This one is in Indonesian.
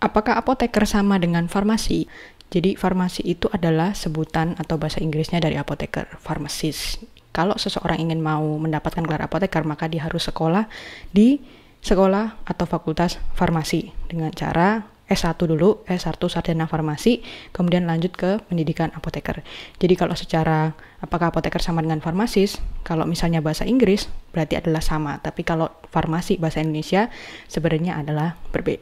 Apakah apoteker sama dengan farmasi? Jadi farmasi itu adalah sebutan atau bahasa Inggrisnya dari apoteker, farmasis. Kalau seseorang ingin mau mendapatkan gelar apoteker, maka dia harus sekolah di sekolah atau fakultas farmasi dengan cara S1 dulu, S1 sarjana farmasi, kemudian lanjut ke pendidikan apoteker. Jadi kalau secara apakah apoteker sama dengan farmasis, kalau misalnya bahasa Inggris berarti adalah sama, tapi kalau farmasi bahasa Indonesia sebenarnya adalah berbeda.